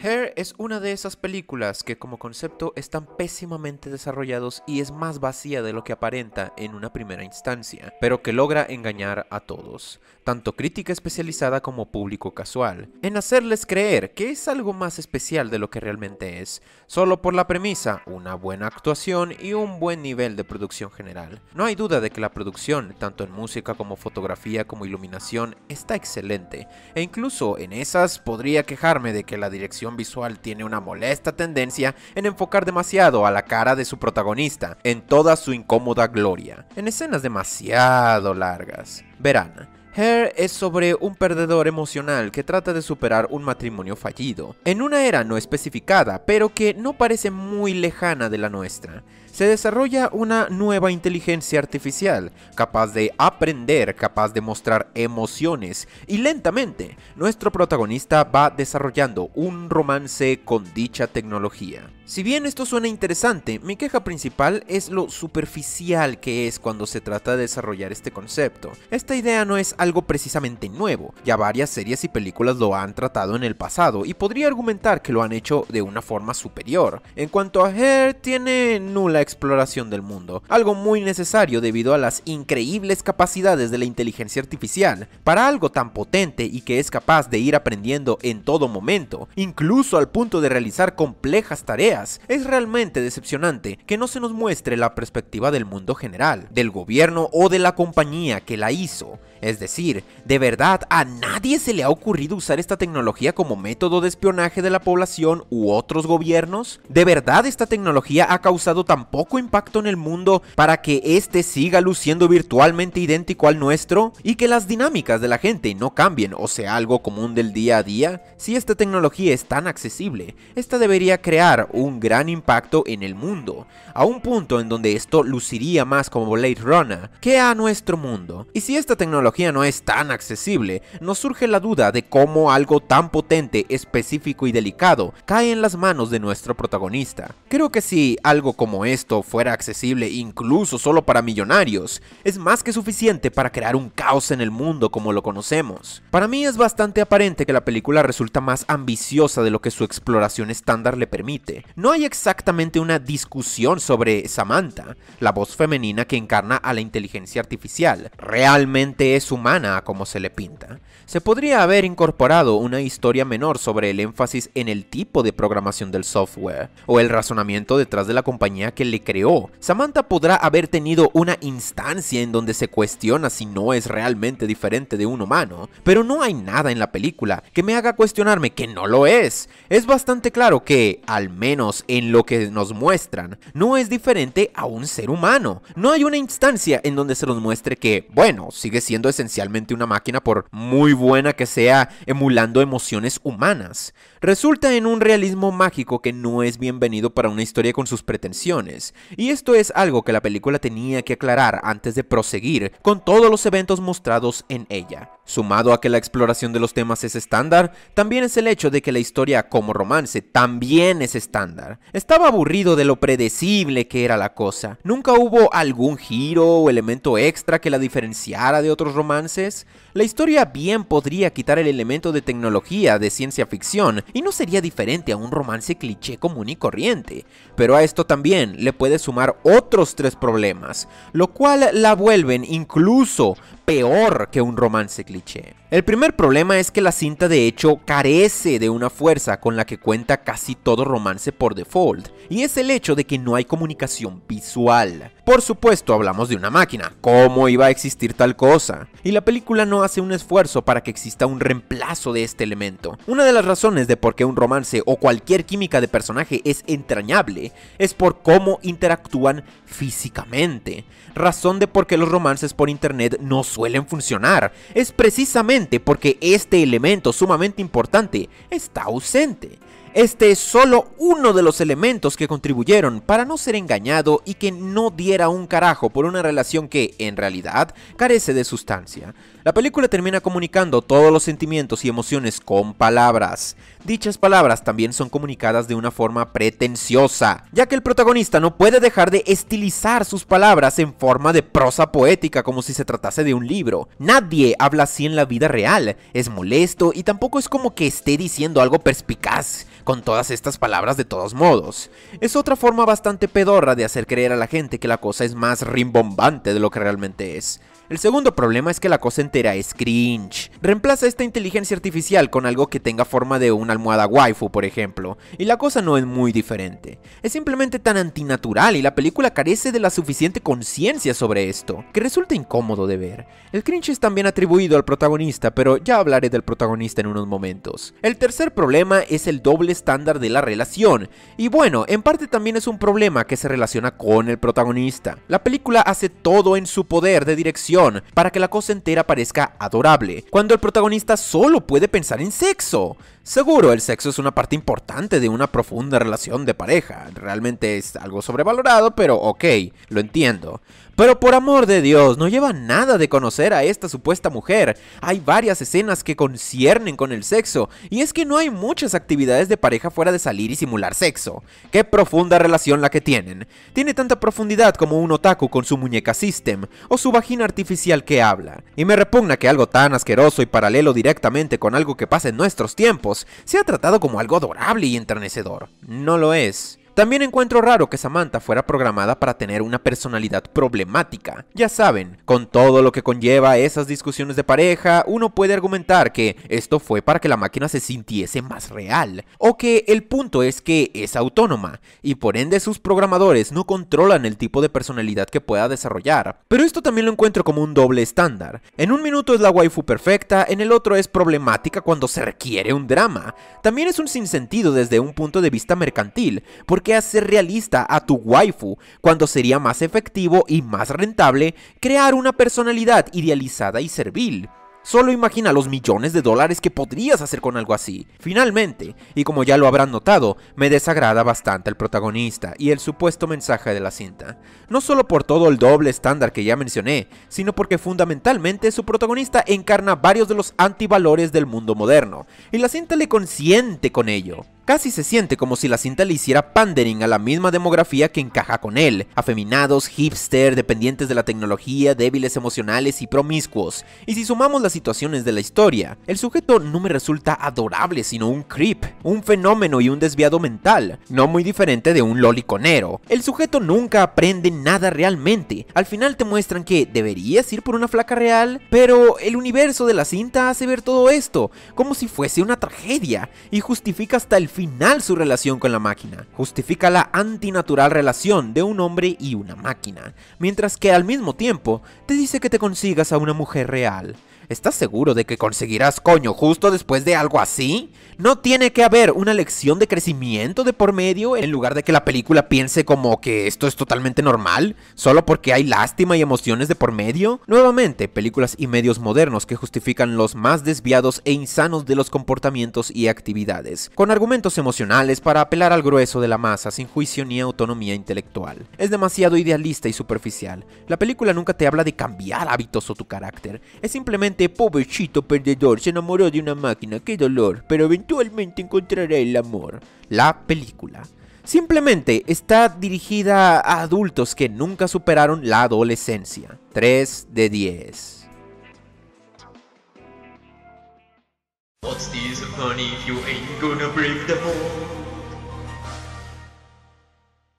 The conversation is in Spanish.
Hair es una de esas películas que como concepto están pésimamente desarrollados y es más vacía de lo que aparenta en una primera instancia, pero que logra engañar a todos, tanto crítica especializada como público casual, en hacerles creer que es algo más especial de lo que realmente es, solo por la premisa, una buena actuación y un buen nivel de producción general. No hay duda de que la producción, tanto en música como fotografía como iluminación, está excelente, e incluso en esas podría quejarme de que la dirección visual tiene una molesta tendencia en enfocar demasiado a la cara de su protagonista en toda su incómoda gloria, en escenas demasiado largas. Verán, Hair es sobre un perdedor emocional que trata de superar un matrimonio fallido, en una era no especificada, pero que no parece muy lejana de la nuestra se desarrolla una nueva inteligencia artificial, capaz de aprender, capaz de mostrar emociones, y lentamente nuestro protagonista va desarrollando un romance con dicha tecnología. Si bien esto suena interesante, mi queja principal es lo superficial que es cuando se trata de desarrollar este concepto. Esta idea no es algo precisamente nuevo, ya varias series y películas lo han tratado en el pasado y podría argumentar que lo han hecho de una forma superior. En cuanto a Her, tiene nula exploración del mundo, algo muy necesario debido a las increíbles capacidades de la inteligencia artificial, para algo tan potente y que es capaz de ir aprendiendo en todo momento, incluso al punto de realizar complejas tareas, es realmente decepcionante que no se nos muestre la perspectiva del mundo general, del gobierno o de la compañía que la hizo. Es decir, de verdad a nadie se le ha ocurrido usar esta tecnología como método de espionaje de la población u otros gobiernos. ¿De verdad esta tecnología ha causado tan poco impacto en el mundo para que este siga luciendo virtualmente idéntico al nuestro y que las dinámicas de la gente no cambien o sea algo común del día a día? Si esta tecnología es tan accesible, esta debería crear un gran impacto en el mundo, a un punto en donde esto luciría más como Blade Runner que a nuestro mundo. Y si esta tecnología no es tan accesible, nos surge la duda de cómo algo tan potente, específico y delicado cae en las manos de nuestro protagonista. Creo que si algo como esto fuera accesible incluso solo para millonarios, es más que suficiente para crear un caos en el mundo como lo conocemos. Para mí es bastante aparente que la película resulta más ambiciosa de lo que su exploración estándar le permite. No hay exactamente una discusión sobre Samantha, la voz femenina que encarna a la inteligencia artificial. Realmente es humana como se le pinta. Se podría haber incorporado una historia menor sobre el énfasis en el tipo de programación del software, o el razonamiento detrás de la compañía que le creó. Samantha podrá haber tenido una instancia en donde se cuestiona si no es realmente diferente de un humano, pero no hay nada en la película que me haga cuestionarme que no lo es. Es bastante claro que, al menos en lo que nos muestran, no es diferente a un ser humano. No hay una instancia en donde se nos muestre que, bueno, sigue siendo esencialmente una máquina por muy buena que sea emulando emociones humanas. Resulta en un realismo mágico que no es bienvenido para una historia con sus pretensiones y esto es algo que la película tenía que aclarar antes de proseguir con todos los eventos mostrados en ella. Sumado a que la exploración de los temas es estándar, también es el hecho de que la historia como romance también es estándar. Estaba aburrido de lo predecible que era la cosa. Nunca hubo algún giro o elemento extra que la diferenciara de otros romances. La historia bien podría quitar el elemento de tecnología de ciencia ficción y no sería diferente a un romance cliché común y corriente, pero a esto también le puede sumar otros tres problemas, lo cual la vuelven incluso peor que un romance cliché. El primer problema es que la cinta de hecho carece de una fuerza con la que cuenta casi todo romance por default, y es el hecho de que no hay comunicación visual. Por supuesto, hablamos de una máquina, ¿cómo iba a existir tal cosa? Y la película no hace un esfuerzo para que exista un reemplazo de este elemento. Una de las razones de por qué un romance o cualquier química de personaje es entrañable es por cómo interactúan físicamente, razón de por qué los romances por internet no son suelen funcionar, es precisamente porque este elemento sumamente importante está ausente. Este es solo uno de los elementos que contribuyeron para no ser engañado y que no diera un carajo por una relación que, en realidad, carece de sustancia. La película termina comunicando todos los sentimientos y emociones con palabras. Dichas palabras también son comunicadas de una forma pretenciosa, ya que el protagonista no puede dejar de estilizar sus palabras en forma de prosa poética como si se tratase de un libro. Nadie habla así en la vida real, es molesto y tampoco es como que esté diciendo algo perspicaz con todas estas palabras de todos modos. Es otra forma bastante pedorra de hacer creer a la gente que la cosa es más rimbombante de lo que realmente es. El segundo problema es que la cosa entera es cringe. Reemplaza esta inteligencia artificial con algo que tenga forma de una almohada waifu, por ejemplo, y la cosa no es muy diferente. Es simplemente tan antinatural y la película carece de la suficiente conciencia sobre esto, que resulta incómodo de ver. El cringe es también atribuido al protagonista, pero ya hablaré del protagonista en unos momentos. El tercer problema es el doble estándar de la relación, y bueno, en parte también es un problema que se relaciona con el protagonista. La película hace todo en su poder de dirección para que la cosa entera parezca adorable, cuando el protagonista solo puede pensar en sexo. Seguro, el sexo es una parte importante de una profunda relación de pareja, realmente es algo sobrevalorado, pero ok, lo entiendo. Pero por amor de Dios, no lleva nada de conocer a esta supuesta mujer. Hay varias escenas que conciernen con el sexo, y es que no hay muchas actividades de pareja fuera de salir y simular sexo. Qué profunda relación la que tienen. Tiene tanta profundidad como un otaku con su muñeca system, o su vagina artificial que habla. Y me repugna que algo tan asqueroso y paralelo directamente con algo que pasa en nuestros tiempos sea tratado como algo adorable y enternecedor. No lo es. También encuentro raro que Samantha fuera programada para tener una personalidad problemática. Ya saben, con todo lo que conlleva esas discusiones de pareja, uno puede argumentar que esto fue para que la máquina se sintiese más real, o que el punto es que es autónoma, y por ende sus programadores no controlan el tipo de personalidad que pueda desarrollar. Pero esto también lo encuentro como un doble estándar. En un minuto es la waifu perfecta, en el otro es problemática cuando se requiere un drama. También es un sinsentido desde un punto de vista mercantil, porque que hacer realista a tu waifu, cuando sería más efectivo y más rentable crear una personalidad idealizada y servil. Solo imagina los millones de dólares que podrías hacer con algo así. Finalmente, y como ya lo habrán notado, me desagrada bastante el protagonista y el supuesto mensaje de la cinta. No solo por todo el doble estándar que ya mencioné, sino porque fundamentalmente su protagonista encarna varios de los antivalores del mundo moderno, y la cinta le consiente con ello. Casi se siente como si la cinta le hiciera pandering a la misma demografía que encaja con él, afeminados, hipster, dependientes de la tecnología, débiles emocionales y promiscuos. Y si sumamos las situaciones de la historia, el sujeto no me resulta adorable sino un creep, un fenómeno y un desviado mental, no muy diferente de un loliconero. El sujeto nunca aprende nada realmente, al final te muestran que deberías ir por una flaca real, pero el universo de la cinta hace ver todo esto, como si fuese una tragedia, y justifica hasta el final su relación con la máquina, justifica la antinatural relación de un hombre y una máquina, mientras que al mismo tiempo te dice que te consigas a una mujer real, ¿Estás seguro de que conseguirás coño justo después de algo así? ¿No tiene que haber una lección de crecimiento de por medio en lugar de que la película piense como que esto es totalmente normal, solo porque hay lástima y emociones de por medio? Nuevamente, películas y medios modernos que justifican los más desviados e insanos de los comportamientos y actividades, con argumentos emocionales para apelar al grueso de la masa sin juicio ni autonomía intelectual. Es demasiado idealista y superficial. La película nunca te habla de cambiar hábitos o tu carácter, es simplemente Pobre este pobrecito perdedor se enamoró de una máquina, qué dolor, pero eventualmente encontrará el amor. La película. Simplemente está dirigida a adultos que nunca superaron la adolescencia. 3 de 10.